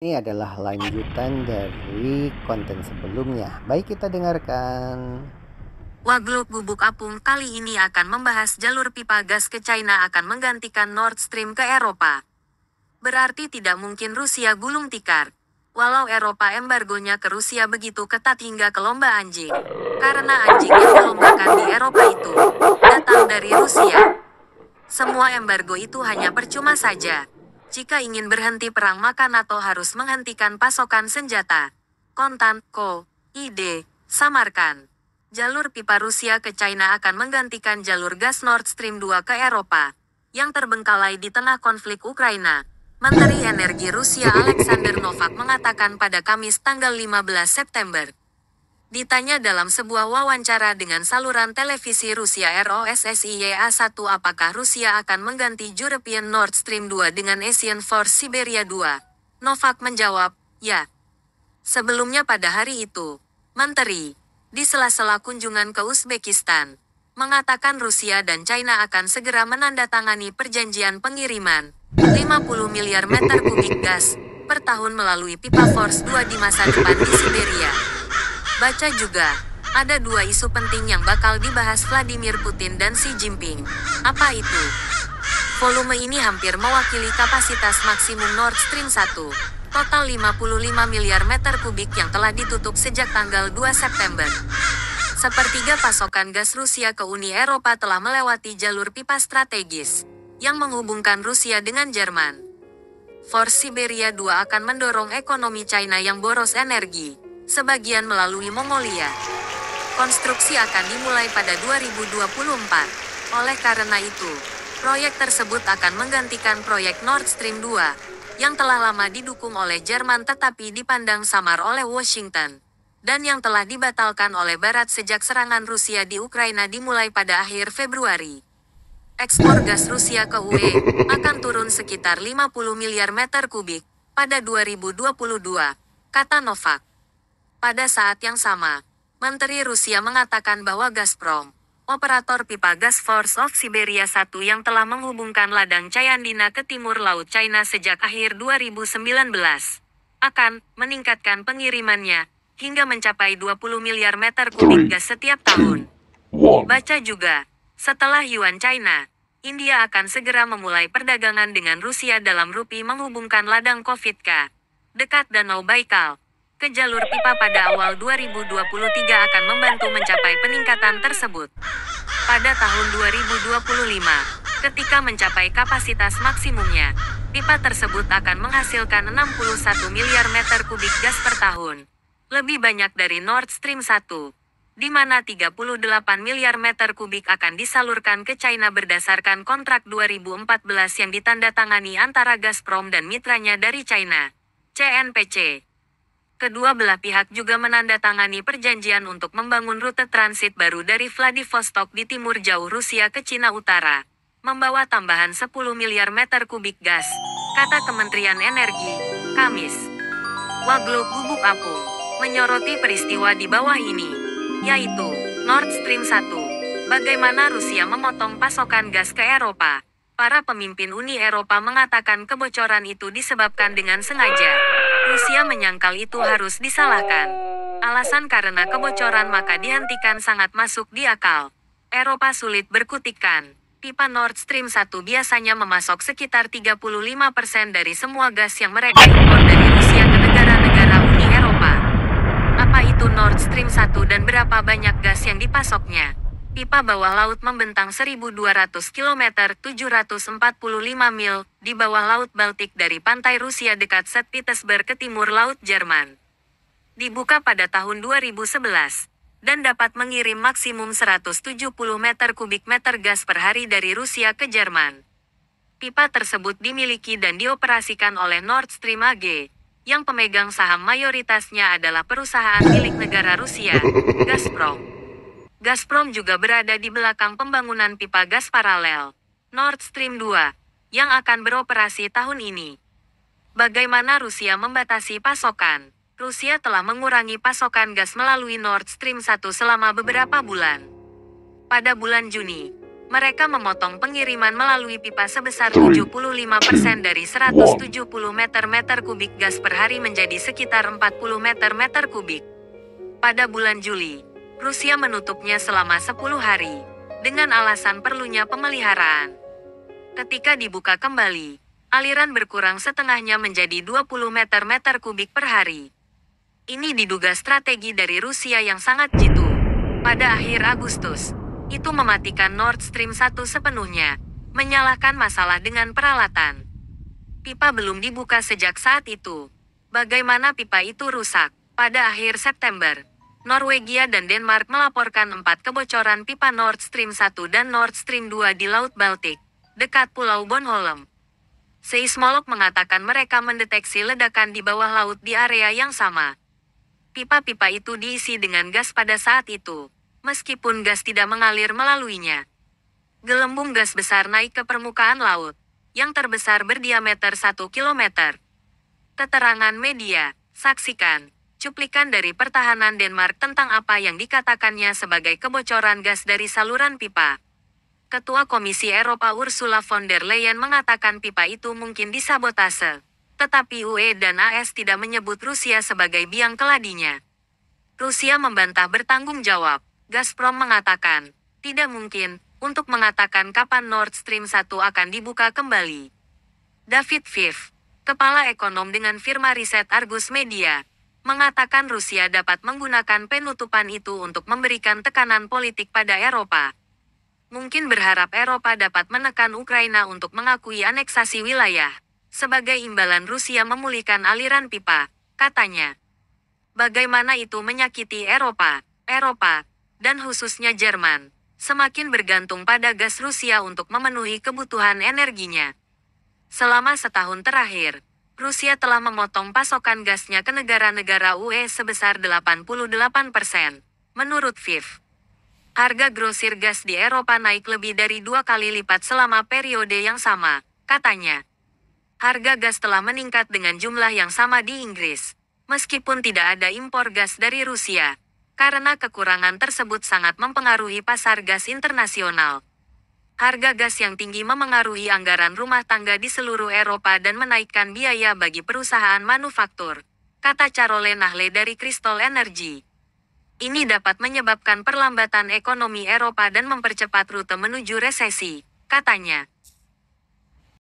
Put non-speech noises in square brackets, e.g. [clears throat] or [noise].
Ini adalah lanjutan dari konten sebelumnya. Baik kita dengarkan. Wagluk bubuk Apung kali ini akan membahas jalur pipa gas ke China akan menggantikan Nord Stream ke Eropa. Berarti tidak mungkin Rusia gulung tikar. Walau Eropa embargonya ke Rusia begitu ketat hingga ke lomba anjing. Karena anjing yang dilombakan di Eropa itu datang dari Rusia. Semua embargo itu hanya percuma saja. Jika ingin berhenti perang maka NATO harus menghentikan pasokan senjata. Kontan, Ko, Ide, Samarkan. Jalur pipa Rusia ke China akan menggantikan jalur gas Nord Stream 2 ke Eropa, yang terbengkalai di tengah konflik Ukraina. Menteri Energi Rusia Alexander Novak mengatakan pada Kamis tanggal 15 September Ditanya dalam sebuah wawancara dengan saluran televisi Rusia ROSSIA1 e apakah Rusia akan mengganti European Nord Stream 2 dengan Asian Force Siberia 2. Novak menjawab, ya. Sebelumnya pada hari itu, Menteri, di sela-sela kunjungan ke Uzbekistan, mengatakan Rusia dan China akan segera menandatangani perjanjian pengiriman 50 miliar meter kubik gas per tahun melalui pipa Force 2 di masa depan di Siberia. Baca juga. Ada dua isu penting yang bakal dibahas Vladimir Putin dan Xi Jinping. Apa itu? Volume ini hampir mewakili kapasitas maksimum Nord Stream 1. Total 55 miliar meter kubik yang telah ditutup sejak tanggal 2 September. Sepertiga pasokan gas Rusia ke Uni Eropa telah melewati jalur pipa strategis yang menghubungkan Rusia dengan Jerman. For Siberia 2 akan mendorong ekonomi China yang boros energi sebagian melalui Mongolia. Konstruksi akan dimulai pada 2024. Oleh karena itu, proyek tersebut akan menggantikan proyek Nord Stream 2 yang telah lama didukung oleh Jerman tetapi dipandang samar oleh Washington dan yang telah dibatalkan oleh Barat sejak serangan Rusia di Ukraina dimulai pada akhir Februari. Ekspor gas Rusia ke UE [laughs] akan turun sekitar 50 miliar meter kubik pada 2022, kata Novak. Pada saat yang sama, Menteri Rusia mengatakan bahwa Gazprom, operator pipa gas Force of Siberia 1 yang telah menghubungkan ladang Cayandina ke timur laut China sejak akhir 2019, akan meningkatkan pengirimannya hingga mencapai 20 miliar meter kubik gas setiap tahun. Baca juga, setelah Yuan China, India akan segera memulai perdagangan dengan Rusia dalam rupi menghubungkan ladang Covid-19 dekat Danau Baikal ke jalur pipa pada awal 2023 akan membantu mencapai peningkatan tersebut. Pada tahun 2025, ketika mencapai kapasitas maksimumnya, pipa tersebut akan menghasilkan 61 miliar meter kubik gas per tahun, lebih banyak dari Nord Stream 1, di mana 38 miliar meter kubik akan disalurkan ke China berdasarkan kontrak 2014 yang ditandatangani antara Gazprom dan mitranya dari China, CNPC. Kedua belah pihak juga menandatangani perjanjian untuk membangun rute transit baru dari Vladivostok di timur jauh Rusia ke Cina Utara, membawa tambahan 10 miliar meter kubik gas, kata Kementerian Energi, Kamis. Waglo Gubuk Apu menyoroti peristiwa di bawah ini, yaitu Nord Stream 1, bagaimana Rusia memotong pasokan gas ke Eropa. Para pemimpin Uni Eropa mengatakan kebocoran itu disebabkan dengan sengaja. Rusia menyangkal itu harus disalahkan. Alasan karena kebocoran maka dihentikan sangat masuk di akal. Eropa sulit berkutikan. Pipa Nord Stream 1 biasanya memasok sekitar 35% dari semua gas yang mereka impor dari Rusia ke negara-negara Uni Eropa. Apa itu Nord Stream 1 dan berapa banyak gas yang dipasoknya? pipa bawah laut membentang 1.200 km 745 mil di bawah laut Baltik dari pantai Rusia dekat St. Petersburg ke timur Laut Jerman. Dibuka pada tahun 2011 dan dapat mengirim maksimum 170 meter kubik meter gas per hari dari Rusia ke Jerman. Pipa tersebut dimiliki dan dioperasikan oleh Nord Stream AG, yang pemegang saham mayoritasnya adalah perusahaan milik negara Rusia, Gazprom. Gazprom juga berada di belakang pembangunan pipa gas paralel Nord Stream 2 yang akan beroperasi tahun ini. Bagaimana Rusia membatasi pasokan? Rusia telah mengurangi pasokan gas melalui Nord Stream 1 selama beberapa bulan. Pada bulan Juni, mereka memotong pengiriman melalui pipa sebesar 75% [clears throat] dari 170 meter meter kubik gas per hari menjadi sekitar 40 meter meter kubik. Pada bulan Juli, Rusia menutupnya selama 10 hari, dengan alasan perlunya pemeliharaan. Ketika dibuka kembali, aliran berkurang setengahnya menjadi 20 meter meter kubik per hari. Ini diduga strategi dari Rusia yang sangat jitu. Pada akhir Agustus, itu mematikan Nord Stream 1 sepenuhnya, menyalahkan masalah dengan peralatan. Pipa belum dibuka sejak saat itu. Bagaimana pipa itu rusak? Pada akhir September, Norwegia dan Denmark melaporkan empat kebocoran pipa Nord Stream 1 dan Nord Stream 2 di Laut Baltik, dekat Pulau Bornholm. Seismolog mengatakan mereka mendeteksi ledakan di bawah laut di area yang sama. Pipa-pipa itu diisi dengan gas pada saat itu, meskipun gas tidak mengalir melaluinya. Gelembung gas besar naik ke permukaan laut, yang terbesar berdiameter 1 km. Keterangan media, saksikan cuplikan dari pertahanan Denmark tentang apa yang dikatakannya sebagai kebocoran gas dari saluran pipa. Ketua Komisi Eropa Ursula von der Leyen mengatakan pipa itu mungkin disabotase. Tetapi UE dan AS tidak menyebut Rusia sebagai biang keladinya. Rusia membantah bertanggung jawab. Gazprom mengatakan, tidak mungkin, untuk mengatakan kapan Nord Stream 1 akan dibuka kembali. David Fiff, Kepala Ekonom dengan firma riset Argus Media, mengatakan Rusia dapat menggunakan penutupan itu untuk memberikan tekanan politik pada Eropa. Mungkin berharap Eropa dapat menekan Ukraina untuk mengakui aneksasi wilayah. Sebagai imbalan Rusia memulihkan aliran pipa, katanya. Bagaimana itu menyakiti Eropa, Eropa, dan khususnya Jerman, semakin bergantung pada gas Rusia untuk memenuhi kebutuhan energinya. Selama setahun terakhir, Rusia telah memotong pasokan gasnya ke negara-negara UE sebesar 88 persen. Menurut FIF. harga grosir gas di Eropa naik lebih dari dua kali lipat selama periode yang sama, katanya. Harga gas telah meningkat dengan jumlah yang sama di Inggris, meskipun tidak ada impor gas dari Rusia, karena kekurangan tersebut sangat mempengaruhi pasar gas internasional harga gas yang tinggi memengaruhi anggaran rumah tangga di seluruh Eropa dan menaikkan biaya bagi perusahaan manufaktur, kata Carole Nahle dari Crystal Energy. Ini dapat menyebabkan perlambatan ekonomi Eropa dan mempercepat rute menuju resesi, katanya.